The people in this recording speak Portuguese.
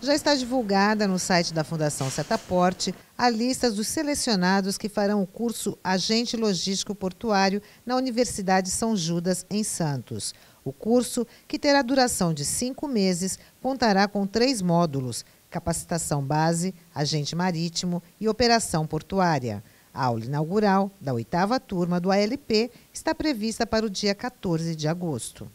Já está divulgada no site da Fundação Setaporte a lista dos selecionados que farão o curso Agente Logístico Portuário na Universidade São Judas, em Santos. O curso, que terá duração de cinco meses, contará com três módulos: capacitação base, agente marítimo e operação portuária. A aula inaugural da oitava turma do ALP está prevista para o dia 14 de agosto.